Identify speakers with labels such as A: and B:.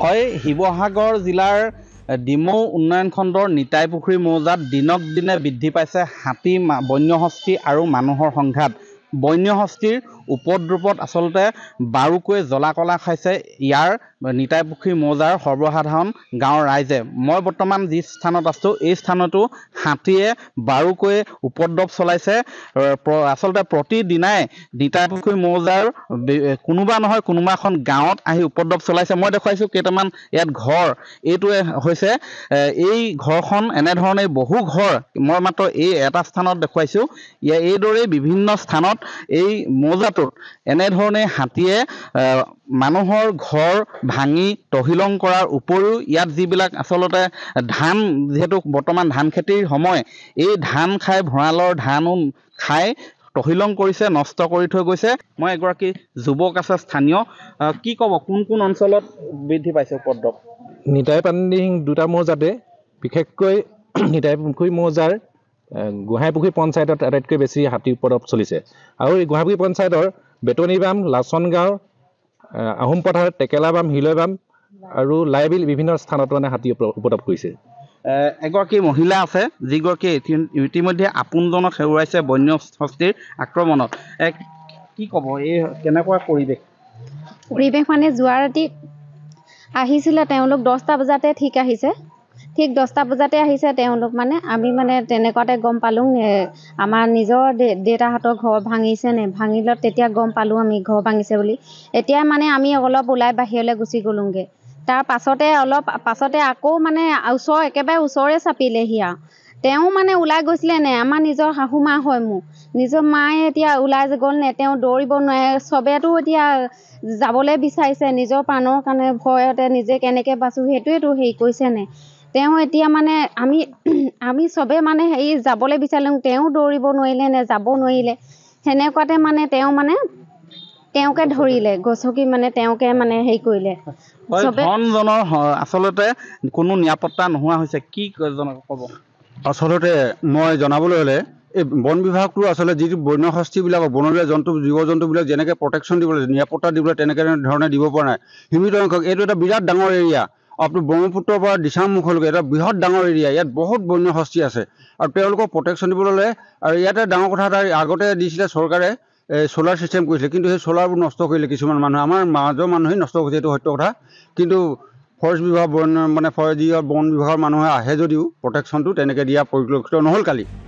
A: হয় শিৱসাগৰ জিলাৰ ডিমৌ উন্নয়ন খণ্ডৰ নিতাই পুখুৰী মৌজাত দিনক দিনে বৃদ্ধি পাইছে হাতী বন্য বন্যহস্তী আৰু মানুহৰ সংঘাত বন্যহস্তীৰ উপদ্ৰুপত আচলতে বাৰুকৈ জ্বলা কলা খাইছে ইয়াৰ নিতাইপুখুৰী মৌজাৰ সৰ্বসাধাৰণ গাঁৱৰ ৰাইজে মই বৰ্তমান যি স্থানত আছোঁ এই স্থানতো হাতীয়ে বাৰুকৈ উপদ্ৰৱ চলাইছে আচলতে প্ৰতিদিনাই পুখুৰী মৌজাৰ কোনোবা নহয় কোনোবা এখন গাঁৱত আহি উপদ্ৰৱ চলাইছে মই দেখুৱাইছোঁ কেইটামান ইয়াত ঘৰ এইটোৱে হৈছে এই ঘৰখন এনেধৰণেই বহু ঘৰ মই মাত্ৰ এই এটা স্থানত দেখুৱাইছোঁ ইয়াৰ এইদৰেই বিভিন্ন স্থানত এই মৌজাত ক্ষেত্ৰত এনেধৰণে হাতীয়ে মানুহৰ ঘৰ ভাঙি তহিলং কৰাৰ উপৰিও ইয়াত যিবিলাক আচলতে ধান যিহেতু বৰ্তমান ধান খেতিৰ সময় এই ধান খাই ভঁৰালৰ ধানো খাই তহিলং কৰিছে নষ্ট কৰি থৈ গৈছে মই এগৰাকী যুৱক আছে স্থানীয় কি ক'ব কোন কোন অঞ্চলত বৃদ্ধি পাইছে উপদ্ৰৱ নিতাই পানী দুটা মৌজাতে বিশেষকৈ নিতাই পুখুৰী মৌজাৰ গোহাঁইপুখুৰী পঞ্চায়তত আটাইতকৈ বেছি হাতী উপদ্ৰৱ চলিছে আৰু এই গোহাঁইপুখুৰী পঞ্চায়তৰ বাম লাচন গাঁও আহোম পথাৰ টেকেলাবাম হিলৈবাম আৰু লাইবিল বিভিন্ন স্থানত মানে হাতী উপদ্ৰৱ কৰিছে এগৰাকী মহিলা আছে যিগৰাকীয়ে ইতিমধ্যে আপোনজনক হেৰুৱাইছে বন্য হস্তীৰ আক্ৰমণত কি ক'ব এই কেনেকুৱা পৰিৱেশ
B: পৰিৱেশ মানে যোৱা ৰাতি আহিছিলে তেওঁলোক দহটা বজাতে ঠিক আহিছে ঠিক দহটা বজাতে আহিছে তেওঁলোক মানে আমি মানে তেনেকুৱাতে গম পালোঁ আমাৰ নিজৰ দেউতাহঁতৰ ঘৰ ভাঙিছে নে ভাঙি তেতিয়া গম পালোঁ আমি ঘৰ ভাঙিছে বুলি এতিয়া মানে আমি অলপ ওলাই বাহিৰলৈ গুচি গ'লোঁগৈ তাৰ পাছতে অলপ পাছতে আকৌ মানে ওচৰ একেবাৰে ওচৰে চাপিলেহি আৰু তেওঁ মানে ওলাই গৈছিলে নে আমাৰ নিজৰ শাহু মা হয় মোৰ নিজৰ মায়ে এতিয়া ওলাই গ'ল নে তেওঁ দৌৰিব নোৱাৰে চবেতো এতিয়া যাবলৈ বিচাৰিছে নিজৰ প্ৰাণৰ কাৰণে ভয়তে নিজে কেনেকৈ বাচোঁ সেইটোৱেতো হেৰি কৰিছে নে তেওঁ এতিয়া মানে আমি আমি চবেই মানে হেৰি যাবলৈ বিচাৰিলোঁ তেওঁ দৌৰিব নোৱাৰিলে নে যাব নোৱাৰিলে সেনেকুৱাতে মানে তেওঁ মানে তেওঁকে ধৰিলে গছকি মানে তেওঁকে মানে হেৰি কৰিলে
A: আচলতে কোনো নিৰাপত্তা নোহোৱা হৈছে কি ক'ব
C: আচলতে মই জনাবলৈ হ'লে এই বন বিভাগটো আচলতে যিটো বন্য বন্যহস্তীবিলাক বনৰীয়া জন্তু জীৱ জন্তুবিলাক যেনেকৈ প্ৰটেকশ্যন দিবলৈ নিৰাপত্তা দিবলৈ তেনেকৈ ধৰণে দিব পৰা নাই সীমিত সংখ্যক এইটো এটা বিৰাট ডাঙৰ এৰিয়া আপুনি ব্ৰহ্মপুত্ৰৰ পৰা দিচাংমুখলৈকে এটা বৃহৎ ডাঙৰ এৰিয়া ইয়াত বহুত বন্য হস্তি আছে আৰু তেওঁলোকক প্ৰটেকশ্যন দিবলৈ ল'লে আৰু ইয়াতে ডাঙৰ কথা এটা আগতে দিছিলে চৰকাৰে চ'লাৰ ছিষ্টেম কৰিছিলে কিন্তু সেই চ'লাৰবোৰ নষ্ট কৰিলে কিছুমান মানুহে আমাৰ মাজৰ মানুহেই নষ্ট কৰিছে এইটো সত্য কথা কিন্তু ফৰেষ্ট বিভাগ বন মানে ফৰেষ্ট বন বিভাগৰ মানুহে আহে যদিও প্ৰটেকশ্যনটো তেনেকৈ দিয়া পৰিলক্ষিত নহ'ল কালি